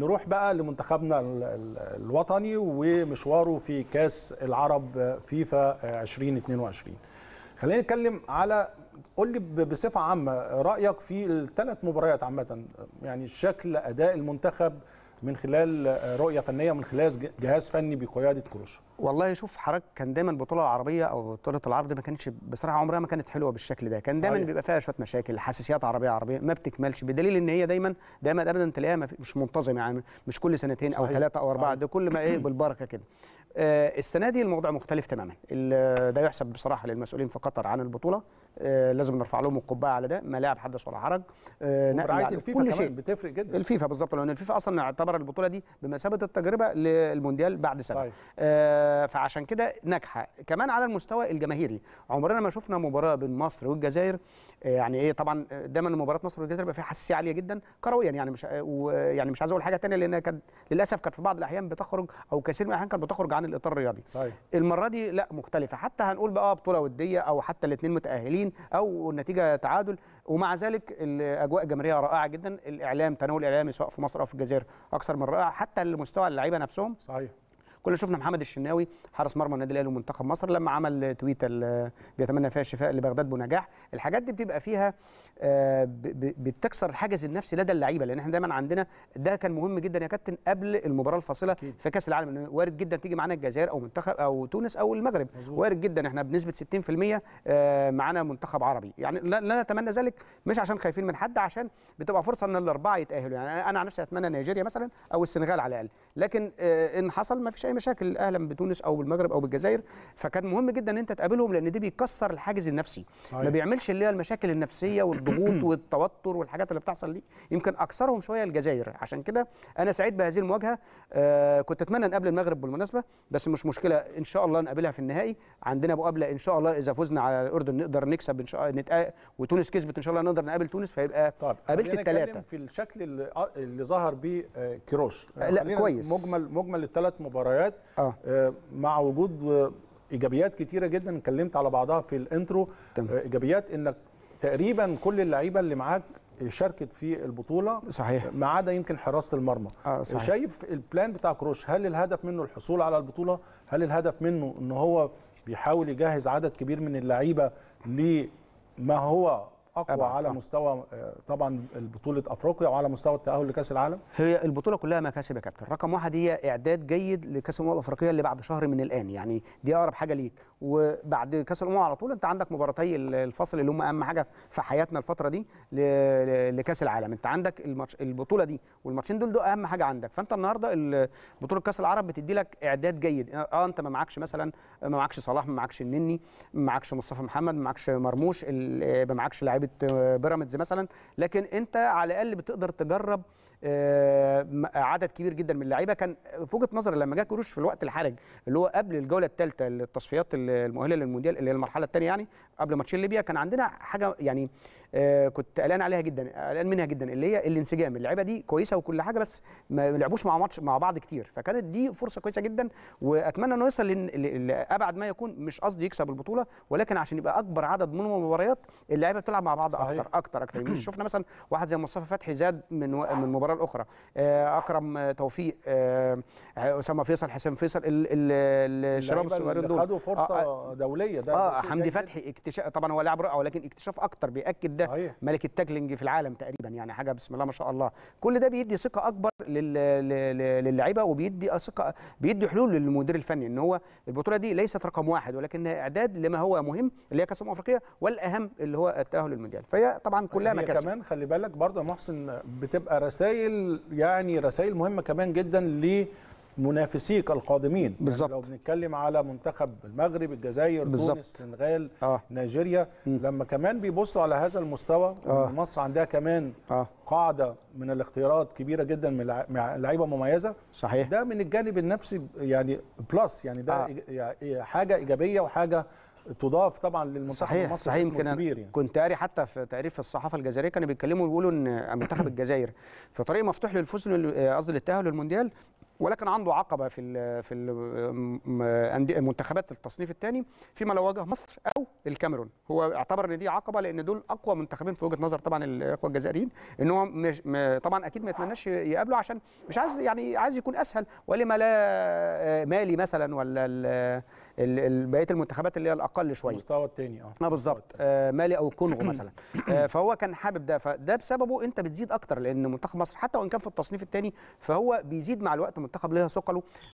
نروح بقى لمنتخبنا الوطني ومشواره في كاس العرب فيفا 2022 خلينا نتكلم على قول لي بصفه عامه رايك في الثلاث مباريات عامه يعني شكل اداء المنتخب من خلال رؤيه فنيه من خلال جهاز فني بقياده كروشو والله شوف حضرتك كان دايما البطوله العربيه او بطوله العرض دي ما كانتش بصراحه عمرها ما كانت حلوه بالشكل ده كان دايما بيبقى فيها شويه مشاكل حساسيات عربيه عربيه ما بتكملش بدليل ان هي دايما دايما ابدا تلاقيها مش منتظم يعني مش كل سنتين او ثلاثه او اربعه ده كل ما ايه بالبركه كده آه السنه دي الموضوع مختلف تماما ده يحسب بصراحه للمسؤولين في قطر عن البطوله آه لازم نرفع لهم القبعه على ده ما لاعب حدث ولا حرج آه الفيفا كل شيء بتفرق جدا الفيفا بالظبط لان الفيفا اصلا اعتبر البطوله دي بمثابه التجربه للمونديال بعد سنه آه فعشان كده ناجحه كمان على المستوى الجماهيري عمرنا ما شفنا مباراه بين مصر والجزائر آه، يعني ايه طبعا آه، دايما مباراه مصر والجزائر بيبقى فيها حساسيه عاليه جدا كرويا يعني مش آه، يعني مش عايز اقول حاجه ثانيه لانها كانت للاسف كانت في بعض الاحيان بتخرج او كثير من الاحيان كانت بتخرج عن الاطار الرياضي صحيح. المره دي لا مختلفه حتى هنقول بقى بطوله وديه او حتى الاثنين متاهلين او النتيجه تعادل ومع ذلك الاجواء الجماهيريه رائعه جدا الاعلام تناول الاعلامي سواء في مصر او في الجزائر اكثر من رائع حتى المستوى اللعيبه نفسهم صحيح كنا شفنا محمد الشناوي حارس مرمى النادي الاهلي ومنتخب مصر لما عمل تويته اللي بيتمنى فيها الشفاء لبغداد بنجاح الحاجات دي بتبقى فيها آه، بتكسر الحاجز النفسي لدى اللعيبه لان احنا دايما عندنا ده كان مهم جدا يا كابتن قبل المباراه الفاصله في كاس العالم وارد جدا تيجي معانا الجزائر او منتخب او تونس او المغرب وارد جدا احنا بنسبه 60% آه، معانا منتخب عربي يعني لا نتمنى ذلك مش عشان خايفين من حد عشان بتبقى فرصه ان الاربعه يتاهلوا يعني انا عن نفسي اتمنى نيجيريا مثلا او السنغال على الاقل لكن آه، ان حصل ما فيش اي مشاكل اهلا بتونس او بالمغرب او بالجزائر فكان مهم جدا ان انت تقابلهم لان دي بيكسر الحاجز النفسي ما أيوة. بيعملش اللي هي المشاكل النفسيه والضغوط والتوتر والحاجات اللي بتحصل دي يمكن اكثرهم شويه الجزائر عشان كده انا سعيد بهذه المواجهه آه كنت اتمنى نقابل المغرب بالمناسبه بس مش مشكله ان شاء الله نقابلها في النهائي عندنا مقابله ان شاء الله اذا فزنا على الاردن نقدر نكسب ان شاء الله وتونس كسبت ان شاء الله نقدر نقابل تونس فيبقى طيب. قابلت الثلاثه في الشكل اللي آه، ظهر بيه آه، كيروش لا كويس مجمل مجمل الثلاث مباريات التغيرات آه. آه. مع وجود ايجابيات كتيره جدا اتكلمت على بعضها في الانترو تم. آه، ايجابيات انك تقريبا كل اللعيبه اللي معاك شاركت في البطوله صحيح ما عدا يمكن حراسه المرمى آه صحيح. شايف البلان بتاع كروش هل الهدف منه الحصول على البطوله هل الهدف منه ان هو بيحاول يجهز عدد كبير من اللعيبه لما هو اقوى أبعد. على آه. مستوى آه، طبعا البطوله افريقيا وعلى مستوى التاهل لكاس العالم هي البطوله كلها مكاسب يا كابتن رقم واحد هي اعداد جيد لكاس الامم الافريقيه اللي بعد شهر من الان يعني دي اقرب حاجه ليك وبعد كاس الامم على طول انت عندك مباراتي الفصل اللي هم اهم حاجه في حياتنا الفتره دي لكاس العالم انت عندك الماتش البطوله دي والماتشين دول دول اهم حاجه عندك فانت النهارده بطوله كاس العرب بتدي لك اعداد جيد آه،, اه انت ما معكش مثلا ما معكش صلاح ما معكش النني ما معكش مصطفى محمد ما معكش مرموش ما معكش لعيبه بيراميدز مثلا لكن انت على الاقل بتقدر تجرب آه، عدد كبير جدا من اللعيبه كان في وجهه نظري لما جه كروش في الوقت الحرج اللي هو قبل الجوله الثالثه للتصفيات المؤهله للمونديال اللي هي المرحله الثانيه يعني قبل ماتشين ليبيا كان عندنا حاجه يعني آه، كنت قلقان عليها جدا قلقان منها جدا اللي هي الانسجام اللعيبه دي كويسه وكل حاجه بس ما لعبوش مع ماتش مع بعض كتير فكانت دي فرصه كويسه جدا واتمنى انه يوصل لابعد ما يكون مش قصدي يكسب البطوله ولكن عشان يبقى اكبر عدد من المباريات اللعيبه بتلعب مع بعض صحيح. اكتر اكتر اكتر يعني مش شفنا مثلا واحد زي مصطفى فتحي زاد من من مباراه الاخرى آه، اكرم توفيق آه، اسامه فيصل حسام فيصل الشباب الصغيرين دول خدوا فرصه آه, آه، دوليه ده اه حمدي فتحي اكتشاف طبعا هو لاعب رائع ولكن اكتشاف اكتر بياكد ده صحيح. ملك التاكلينج في العالم تقريبا يعني حاجه بسم الله ما شاء الله كل ده بيدي ثقه اكبر للعيبه وبيدي ثقه بيدي حلول للمدير الفني ان هو البطوله دي ليست رقم واحد ولكنها اعداد لما هو مهم اللي هي كاس امم افريقيا والاهم اللي هو التاهل للمونديال فهي طبعا كلها مكاسب كمان خلي بالك برضه يا محسن بتبقى رسائل رسائل يعني رسائل مهمه كمان جدا لمنافسيك القادمين يعني بالظبط يعني لو بنتكلم على منتخب المغرب الجزائر بالزبط. تونس السنغال آه. نيجيريا لما كمان بيبصوا على هذا المستوى آه. مصر عندها كمان آه. قاعده من الاختيارات كبيره جدا من لعيبه مميزه صحيح ده من الجانب النفسي يعني بلس يعني ده آه. يعني إيه، حاجه ايجابيه وحاجه تضاف طبعا للمنتخب صحيح المصري صحيح يمكن كبير يعني. كنت قاري حتى في تعريف في الصحافه الجزائريه كانوا بيتكلموا ويقولوا ان منتخب الجزائر في طريق مفتوح للفوز قصدي للتاهل للمونديال ولكن عنده عقبه في في منتخبات التصنيف الثاني فيما لو واجه مصر او الكاميرون هو اعتبر ان دي عقبه لان دول اقوى منتخبين في وجهه نظر طبعا الاخوه الجزائريين ان هو مش طبعا اكيد ما يتمناش يقابله عشان مش عايز يعني عايز يكون اسهل ولما لا مالي مثلا ولا بقيه المنتخبات اللي هي الاقل شويه المستوى الثاني اه. اه بالظبط آه مالي او الكونغو مثلا آه فهو كان حابب ده فده بسببه انت بتزيد اكتر لان منتخب مصر حتى وان كان في التصنيف الثاني فهو بيزيد مع الوقت منتخب ليها ثقله